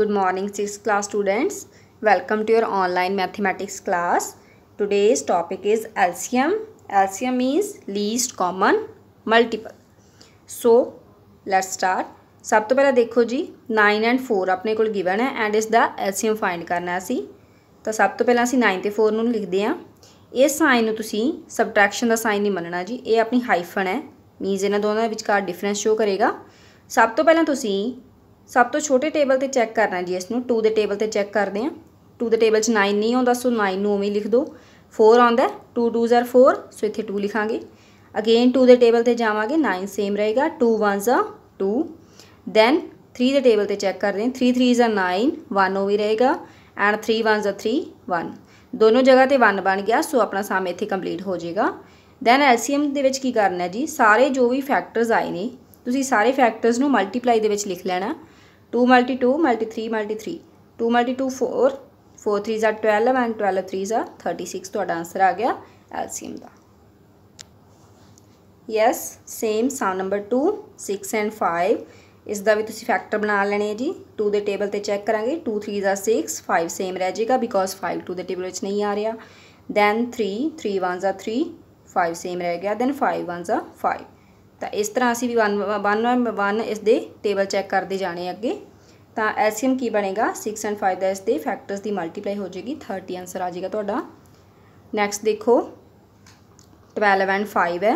good morning 6th class students welcome to your online mathematics class today's topic is LCM LCM means least common multiple so let's start ਸਭ ਤੋਂ ਪਹਿਲਾਂ ਦੇਖੋ ਜੀ 9 and 4 ਆਪਣੇ ਕੋਲ given ਹੈ and ਇਸ ਦਾ LCM ਫਾਈਂਡ ਕਰਨਾ ਸੀ ਤਾਂ ਸਭ ਤੋਂ ਪਹਿਲਾਂ ਅਸੀਂ 9 ਤੇ 4 ਨੂੰ ਲਿਖਦੇ ਹਾਂ ਇਹ ਸਾਈਨ ਨੂੰ ਤੁਸੀਂ ਸਬਟ੍ਰੈਕਸ਼ਨ ਦਾ ਸਾਈਨ ਨਹੀਂ ਮੰਨਣਾ ਜੀ ਇਹ ਆਪਣੀ ਹਾਈਫਨ ਹੈ ਮੀਨਸ ਇਹਨਾਂ ਦੋਨਾਂ ਦੇ ਵਿਚਕਾਰ ਡਿਫਰੈਂਸ ਸ਼ੋ ਕਰੇਗਾ ਸਭ ਤੋਂ ਪਹਿਲਾਂ ਤੁਸੀਂ ਸਭ ਤੋਂ ਛੋਟੇ ਟੇਬਲ ਤੇ ਚੈੱਕ ਕਰਨਾ ਜੀ ਇਸ ਨੂੰ 2 ਦੇ ਟੇਬਲ ਤੇ ਚੈੱਕ ਕਰਦੇ ਆ 2 ਦੇ ਟੇਬਲ 'ਚ 9 ਨਹੀਂ ਆਉਂਦਾ ਸੋ 9 ਨੂੰ ਉਵੇਂ ਲਿਖ ਦਿਓ 4 ਆਉਂਦਾ 2 2s 4 ਸੋ ਇੱਥੇ 2 ਲਿਖਾਂਗੇ ਅਗੇਨ 2 ਦੇ ਟੇਬਲ ਤੇ ਜਾਵਾਂਗੇ 9 ਸੇਮ ਰਹੇਗਾ 2 1s ਆ 2 ਦੈਨ 3 ਦੇ ਟੇਬਲ ਤੇ ਚੈੱਕ ਕਰਦੇ ਹਾਂ 3 3s ਆ 9 1 ਉਵੇਂ ਰਹੇਗਾ ਐਂਡ 3 1s ਆ 3 1 ਦੋਨੋਂ ਜਗ੍ਹਾ ਤੇ 1 ਬਣ ਗਿਆ ਸੋ ਆਪਣਾ ਸਮ ਇੱਥੇ ਕੰਪਲੀਟ ਹੋ ਜਾਏਗਾ ਦੈਨ ਐਲਸੀਐਮ ਦੇ ਵਿੱਚ ਕੀ ਕਰਨਾ ਜੀ ਸਾਰੇ ਜੋ ਵੀ ਫੈਕਟਰਸ ਆਏ ਨੇ ਤੁਸੀਂ ਸਾਰੇ ਫੈਕਟਰਸ ਨੂੰ ਮਲਟੀਪਲਾਈ ਦੇ ਵਿੱਚ ਲਿਖ ਲੈਣਾ 2 multi 2 multi 3 multi 3 2 multi 2 4 4 3 are 12 and 12 3 are 36 ਤੁਹਾਡਾ ਆਨਸਰ ਆ ਗਿਆ ਐਲਸੀਐਮ ਦਾ yes same sum number 2 6 and 5 ਇਸ ਦਾ ਵੀ ਤੁਸੀਂ ਫੈਕਟਰ ਬਣਾ ਲੈਣੇ ਹੈ ਜੀ 2 ਦੇ ਟੇਬਲ ਤੇ ਚੈੱਕ ਕਰਾਂਗੇ 2 3 are 6 5 ਸੇਮ ਰਹਿ ਜਾਏਗਾ ਬਿਕੋਜ਼ 5 2 ਦੇ ਟੇਬਲ ਵਿੱਚ ਨਹੀਂ ਆ ਰਿਹਾ ਦੈਨ 3 3 1 are 3 5 ਸੇਮ ਰਹਿ ਗਿਆ ਦੈਨ 5 1 are 5 ਤਾਂ ਇਸ ਤਰ੍ਹਾਂ ਅਸੀਂ ਵੀ 1 1 1 ਇਸ ਦੇ ਟੇਬਲ ਚੈੱਕ ਕਰਦੇ ਜਾਣੇ ਅੱਗੇ ਤਾਂ ਐਲਸੀਐਮ ਕੀ ਬਣੇਗਾ 6 ਐਂਡ 5 ਦਾ ਇਸ ਦੇ ਫੈਕਟਰਸ ਦੀ ਮਲਟੀਪਲਾਈ ਹੋ ਜਾਏਗੀ 30 ਆਨਸਰ ਆ ਜਾਏਗਾ ਤੁਹਾਡਾ ਨੈਕਸਟ ਦੇਖੋ 12 ਐਂਡ 5 ਹੈ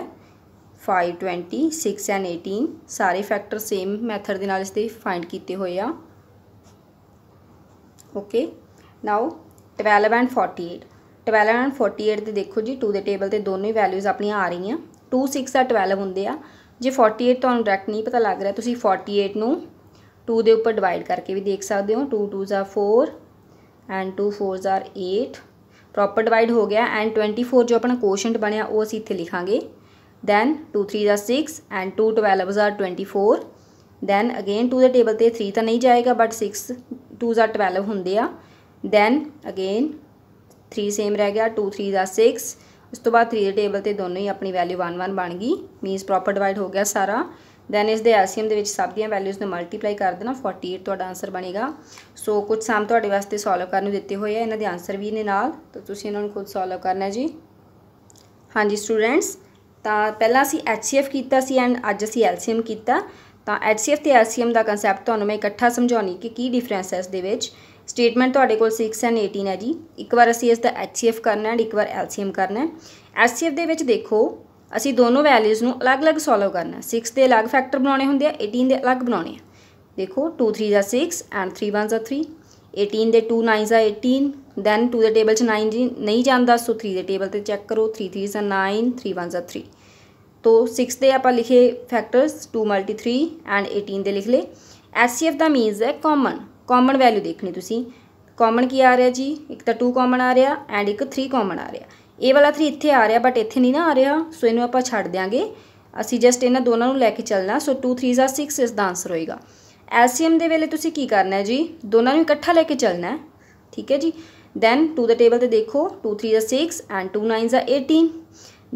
5 20 6 ਐਂਡ 18 ਸਾਰੇ ਫੈਕਟਰ ਸੇਮ ਮੈਥਡ ਦੇ ਨਾਲ ਇਸ ਦੇ ਫਾਈਂਡ ਕੀਤੇ ਹੋਏ ਆ ਓਕੇ ਨਾਓ 12 ਐਂਡ 48 12 ਐਂਡ 48 ਤੇ ਦੇਖੋ ਜੀ 2 ਦੇ ਟੇਬਲ ਤੇ ਦੋਨੋਂ ਹੀ ਵੈਲਿਊਜ਼ ਆਪਣੀਆਂ ਆ ਰਹੀਆਂ 2 6 ਆ 12 ਹੁੰਦੇ ਆ ਜੇ 48 ਤੁਹਾਨੂੰ ਡਾਇਰੈਕਟ ਨਹੀਂ ਪਤਾ ਲੱਗ ਰਿਹਾ ਤੁਸੀਂ 48 ਨੂੰ 2 ਦੇ ਉੱਪਰ ਡਿਵਾਈਡ ਕਰਕੇ ਵੀ ਦੇਖ ਸਕਦੇ ਹੋ 2 2s 4 and 2 4s 8 proper divide ਹੋ ਗਿਆ ਐਂਡ 24 ਜੋ ਆਪਣਾ ਕੋਸ਼ੈਂਟ ਬਣਿਆ ਉਹ ਅਸੀਂ ਇੱਥੇ ਲਿਖਾਂਗੇ then 2 3s 6 and 2 12s 24 then again 2 ਦੇ ਟੇਬਲ ਤੇ 3 ਤਾਂ ਨਹੀਂ ਜਾਏਗਾ ਬਟ 6 2s 12 ਹੁੰਦੇ ਆ ਦੈਨ ਅਗੇਨ 3 ਸੇਮ ਰਹਿ ਗਿਆ 2 3s 6 ਉਸ ਤੋਂ ਬਾਅਦ 3 ਦੇ ਟੇਬਲ ਤੇ ਦੋਨੋਂ ਹੀ ਆਪਣੀ ਵੈਲਿਊ 1 1 ਬਣ ਗਈ ਮੀਨਸ ਪ੍ਰੋਪਰ ਡਿਵਾਈਡ ਹੋ ਗਿਆ ਸਾਰਾ ਦੈਨ ਇਸ ਦੇ ਐਲਸੀਐਮ ਦੇ ਵਿੱਚ ਸਭ ਦੀਆਂ ਵੈਲਿਊਜ਼ ਨੂੰ ਮਲਟੀਪਲਾਈ ਕਰ ਦੇਣਾ 48 ਤੁਹਾਡਾ ਆਨਸਰ ਬਣੇਗਾ ਸੋ ਕੁਝ ਸਮ ਤੁਹਾਡੇ ਵਾਸਤੇ ਸੋਲਵ ਕਰਨ ਨੂੰ ਦਿੱਤੇ ਹੋਏ ਆ ਇਹਨਾਂ ਦੇ ਆਨਸਰ ਵੀ ਨੇ ਨਾਲ ਤਾਂ ਤੁਸੀਂ ਇਹਨਾਂ ਨੂੰ ਖੁਦ ਸੋਲਵ ਕਰਨਾ ਜੀ ਹਾਂਜੀ ਸਟੂਡੈਂਟਸ ਤਾਂ ਪਹਿਲਾਂ ਅਸੀਂ ਐਚਸੀਐਫ ਕੀਤਾ ਸੀ ਐਂਡ ਅੱਜ ਅਸੀਂ ਐਲਸੀਐਮ ਕੀਤਾ ਤਾਂ ਐਚਸੀਐਫ ਤੇ ਐਲਸੀਐਮ ਦਾ ਕਨਸੈਪਟ ਤੁਹਾਨੂੰ ਮੈਂ ਇਕੱਠਾ ਸਮਝਾਉਣੀ ਕਿ ਕੀ ਡਿਫਰੈਂਸ ਹੈ ਇਸ ਦੇ ਵਿੱਚ ਸਟੇਟਮੈਂਟ ਤੁਹਾਡੇ ਕੋਲ 6 ਐਂਡ 18 ਹੈ ਜੀ ਇੱਕ ਵਾਰ ਅਸੀਂ ਇਸ ਦਾ ਐਚਸੀਐਫ ਕਰਨਾ ਹੈ ਇੱਕ ਵਾਰ ਐਲਸੀਐਮ ਕਰਨਾ ਹੈ ਦੇ ਵਿੱਚ ਦੇਖੋ ਅਸੀਂ ਦੋਨੋਂ ਵੈਲਿਊਜ਼ ਨੂੰ ਅਲੱਗ-ਅਲੱਗ ਸੋਲਵ ਕਰਨਾ 6 ਦੇ ਅਲੱਗ ਫੈਕਟਰ ਬਣਾਉਣੇ ਹੁੰਦੇ ਆ 18 ਦੇ ਅਲੱਗ ਬਣਾਉਣੇ ਆ ਦੇਖੋ 2 3 ਦਾ 6 ਐਂਡ 3 1 ਦਾ 3 18 ਦੇ 2 9 ਦਾ 18 ਦੈਨ 2 ਦੇ ਟੇਬਲ 'ਚ 9 ਨਹੀਂ ਜਾਂਦਾ ਸੋ 3 ਦੇ ਟੇਬਲ ਤੇ ਚੈੱਕ ਕਰੋ 3 3 ਦਾ 9 3 1 ਦਾ 3 ਤੋ 6 ਦੇ ਆਪਾਂ ਲਿਖੇ ਫੈਕਟਰਸ 2 3 ਐਂਡ 18 ਦੇ ਲਿਖ ਲੇ ਐਸਸੀਐਫ ਦਾ ਮੀਨਸ ਹੈ ਕਾਮਨ ਕਾਮਨ ਵੈਲਿਊ ਦੇਖਣੀ ਤੁਸੀਂ ਕਾਮਨ ਕੀ ਆ ਰਿਹਾ ਜੀ ਇੱਕ ਤਾਂ 2 ਕਾਮਨ ਆ ਰਿਹਾ ਐਂਡ ਇੱਕ 3 ਕਾਮਨ ਆ ਰਿਹਾ ਇਹ ਵਾਲਾ 3 ਇੱਥੇ ਆ ਰਿਹਾ ਬਟ ਇੱਥੇ ਨਹੀਂ ਨਾ ਆ ਰਿਹਾ ਸੋ ਇਹਨੂੰ ਆਪਾਂ ਛੱਡ ਦਿਆਂਗੇ ਅਸੀਂ ਜਸਟ ਇਹਨਾਂ ਦੋਨਾਂ ਨੂੰ ਲੈ ਕੇ ਚੱਲਣਾ ਸੋ 2 3 ਦਾ 6 ਇਸ ਦਾ ਆਨਸਰ ਹੋਏਗਾ ਐਲਸੀਐਮ ਦੇ ਵੇਲੇ ਤੁਸੀਂ ਕੀ ਕਰਨਾ ਹੈ ਜੀ ਦੋਨਾਂ ਨੂੰ ਇਕੱਠਾ ਲੈ ਕੇ ਚੱਲਣਾ ਹੈ ਠੀਕ ਹੈ ਜੀ ਦੈਨ ਟੂ ਦਾ ਟੇਬਲ ਤੇ ਦੇਖੋ 2 3 ਦਾ 6 ਐਂਡ 2 9 ਦਾ 18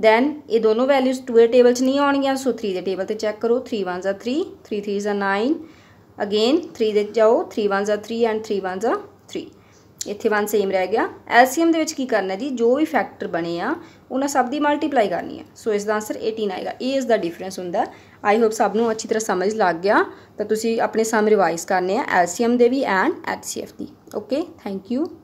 ਦੈਨ ਇਹ ਦੋਨੋਂ ਵੈਲਿਊਜ਼ 2 ਦੇ ਟੇਬਲ 'ਚ ਨਹੀਂ ਆਉਣਗੀਆਂ ਸੋ 3 ਦੇ ਟੇਬਲ ਤੇ ਚੈੱਕ ਕਰੋ 3 1 ਦਾ 3 3 3 ਦਾ 9 ਅਗੇਨ 3 ਦੇ ਜਾਓ 3 1 ਦਾ 3 ਐਂਡ 3 1 ਦਾ 3 ਇੱਥੇ 1 ਸੇਮ ਰਹਿ ਗਿਆ ਐਲਸੀਐਮ ਦੇ ਵਿੱਚ ਕੀ ਕਰਨਾ ਜੀ ਜੋ ਵੀ ਫੈਕਟਰ ਬਣੇ ਆ ਉਹਨਾਂ ਸਭ ਦੀ ਮਲਟੀਪਲਾਈ ਕਰਨੀ ਹੈ ਸੋ ਇਸ ਦਾ ਆਨਸਰ 18 ਆਏਗਾ ਇਹ ਇਸ ਦਾ ਡਿਫਰੈਂਸ ਹੁੰਦਾ ਆਈ ਹੋਪ ਸਭ ਨੂੰ ਅੱਛੀ ਤਰ੍ਹਾਂ ਸਮਝ ਲੱਗ ਗਿਆ ਤਾਂ ਤੁਸੀਂ ਆਪਣੇ ਸਮ ਰਿਵਾਈਜ਼ ਕਰਨੇ ਆ ਐਲਸੀਐਮ ਦੇ ਵੀ ਐਂਡ ਐਚਸੀਐਫ ਦੀ ਓਕੇ ਥੈਂਕ ਯੂ